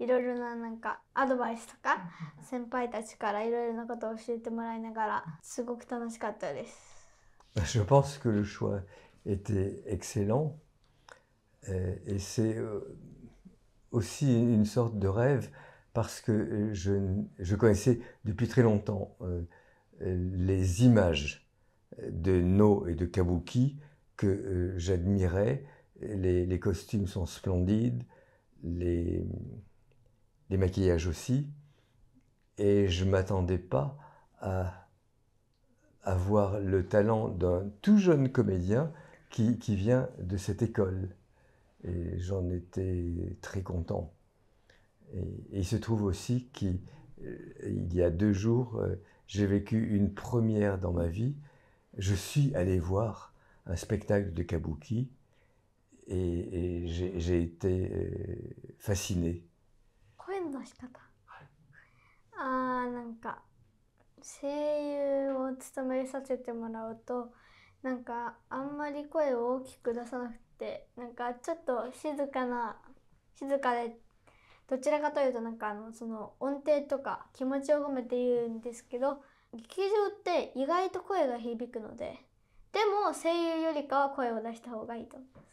Je pense que le choix était excellent euh, et c'est euh, aussi une sorte de rêve parce que je, je connaissais depuis très longtemps euh, les images de No et de Kabuki que j'admirais. Les, les costumes sont splendides, les, des maquillages aussi. Et je ne m'attendais pas à avoir le talent d'un tout jeune comédien qui, vient de cette école. Et j'en étais très content. Et, il se trouve aussi qu'il euh, y a deux jours, euh, j'ai vécu une première dans ma vie. Je suis allé voir un spectacle de Kabuki et j'ai été euh, fasciné の仕方、はい、あーなんか声優を務めさせてもらうとなんかあんまり声を大きく出さなくてなんかちょっと静かな静かでどちらかというとなんかあのその音程とか気持ちを込めて言うんですけど劇場って意外と声が響くのででも声優よりかは声を出した方がいいと思います。